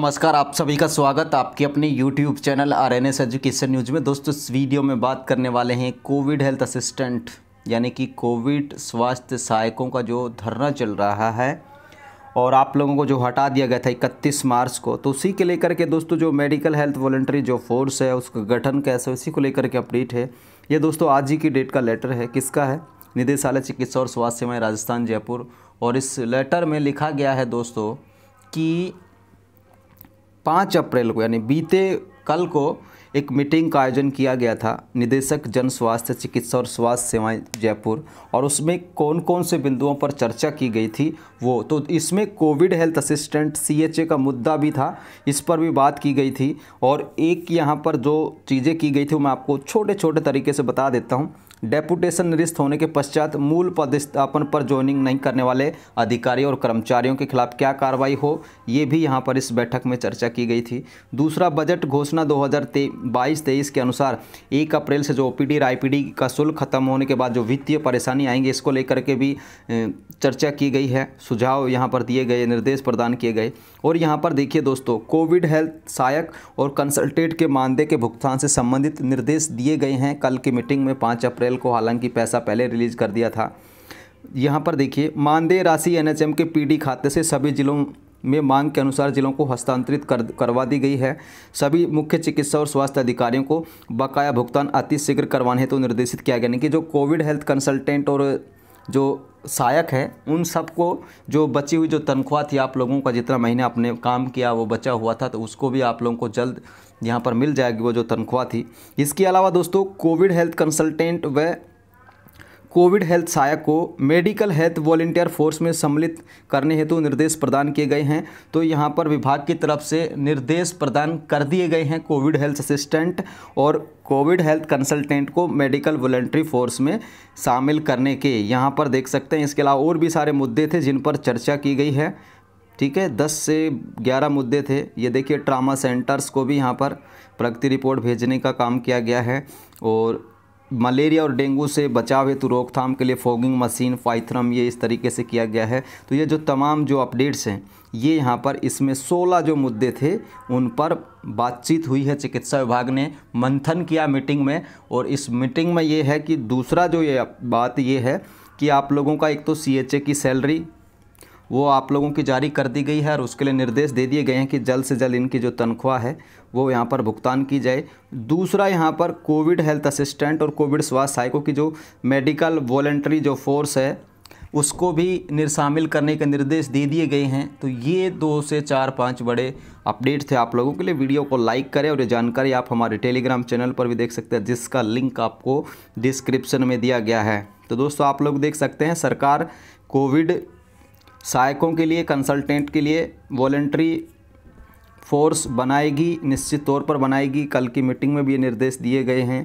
नमस्कार आप सभी का स्वागत आपके अपने YouTube channel R N S education news में दोस्तों इस वीडियो में बात करने वाले हैं कोविड हेल्थ असिस्टेंट यानी कि कोविड स्वास्थ्य सहायकों का जो धरना चल रहा है और आप लोगों को जो हटा दिया गया था इकतीस मार्च को तो उसी के लेकर के दोस्तों जो मेडिकल हेल्थ वॉल्ट्री जो फोर्स है उसका गठन कैसे उसी को लेकर के अपडेट है ये दोस्तों आज ही की डेट का लेटर है किसका है निदेशालय चिकित्सा और स्वास्थ्य सेवाएँ राजस्थान जयपुर और इस लेटर में लिखा गया है दोस्तों कि पाँच अप्रैल को यानी बीते कल को एक मीटिंग का आयोजन किया गया था निदेशक जन स्वास्थ्य चिकित्सा और स्वास्थ्य सेवाएं जयपुर और उसमें कौन कौन से बिंदुओं पर चर्चा की गई थी वो तो इसमें कोविड हेल्थ असिस्टेंट सी का मुद्दा भी था इस पर भी बात की गई थी और एक यहाँ पर जो चीज़ें की गई थी वो मैं आपको छोटे छोटे तरीके से बता देता हूँ डेपुटेशन निरस्त होने के पश्चात मूल पदस्थापन पर ज्वाइनिंग नहीं करने वाले अधिकारियों और कर्मचारियों के खिलाफ क्या कार्रवाई हो ये भी यहाँ पर इस बैठक में चर्चा की गई थी दूसरा बजट घोषणा दो बाईस तेईस के अनुसार एक अप्रैल से जो ओ पी और का शुल्क खत्म होने के बाद जो वित्तीय परेशानी आएंगी इसको लेकर के भी चर्चा की गई है सुझाव यहाँ पर दिए गए निर्देश प्रदान किए गए और यहाँ पर देखिए दोस्तों कोविड हेल्थ सहायक और कंसल्टेट के मानदेय के भुगतान से संबंधित निर्देश दिए गए हैं कल की मीटिंग में पाँच अप्रैल को हालांकि पैसा पहले रिलीज कर दिया था यहाँ पर देखिए मानदेय राशि एनएचएम के पीडी खाते से सभी जिलों में मांग के अनुसार जिलों को हस्तांतरित कर करवा दी गई है सभी मुख्य चिकित्सा और स्वास्थ्य अधिकारियों को बकाया भुगतान अतिशीघ्र करवाने हेतु तो निर्देशित किया गया कि जो कोविड हेल्थ कंसल्टेंट और जो सहायक है उन सबको जो बची हुई जो तनख्वाह थी आप लोगों का जितना महीने आपने काम किया वो बचा हुआ था तो उसको भी आप लोगों को जल्द यहाँ पर मिल जाएगी वो जो तनख्वाह थी इसके अलावा दोस्तों कोविड हेल्थ कंसल्टेंट व कोविड हेल्थ सहायक को मेडिकल हेल्थ वॉलेंटियर फोर्स में सम्मिलित करने हेतु निर्देश प्रदान किए गए हैं तो यहाँ पर विभाग की तरफ से निर्देश प्रदान कर दिए गए हैं कोविड हेल्थ असिस्टेंट और कोविड हेल्थ कंसल्टेंट को मेडिकल वॉलेंट्री फोर्स में शामिल करने के यहाँ पर देख सकते हैं इसके अलावा और भी सारे मुद्दे थे जिन पर चर्चा की गई है ठीक है दस से ग्यारह मुद्दे थे ये देखिए ट्रामा सेंटर्स को भी यहाँ पर प्रगति रिपोर्ट भेजने का काम किया गया है और मलेरिया और डेंगू से बचाव हेतु रोकथाम के लिए फोगिंग मशीन फाइथ्रम ये इस तरीके से किया गया है तो ये जो तमाम जो अपडेट्स हैं ये यहाँ पर इसमें 16 जो मुद्दे थे उन पर बातचीत हुई है चिकित्सा विभाग ने मंथन किया मीटिंग में और इस मीटिंग में ये है कि दूसरा जो ये बात ये है कि आप लोगों का एक तो सी की सैलरी वो आप लोगों की जारी कर दी गई है और उसके लिए निर्देश दे दिए गए हैं कि जल्द से जल्द इनकी जो तनख्वाह है वो यहाँ पर भुगतान की जाए दूसरा यहाँ पर कोविड हेल्थ असिस्टेंट और कोविड स्वास्थ्य सहायकों की जो मेडिकल वॉलेंट्री जो फोर्स है उसको भी निरशामिल करने के निर्देश दे दिए गए हैं तो ये दो से चार पाँच बड़े अपडेट थे आप लोगों के लिए वीडियो को लाइक करें और ये जानकारी आप हमारे टेलीग्राम चैनल पर भी देख सकते हैं जिसका लिंक आपको डिस्क्रिप्शन में दिया गया है तो दोस्तों आप लोग देख सकते हैं सरकार कोविड सहायकों के लिए कंसल्टेंट के लिए वॉलेंट्री फोर्स बनाएगी निश्चित तौर पर बनाएगी कल की मीटिंग में भी ये निर्देश दिए गए हैं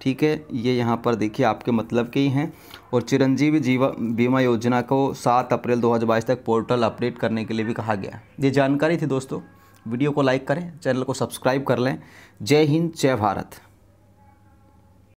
ठीक है ये यहाँ पर देखिए आपके मतलब के ही हैं और चिरंजीवी जीवा बीमा योजना को 7 अप्रैल 2022 तक पोर्टल अपडेट करने के लिए भी कहा गया ये जानकारी थी दोस्तों वीडियो को लाइक करें चैनल को सब्सक्राइब कर लें जय हिंद जय भारत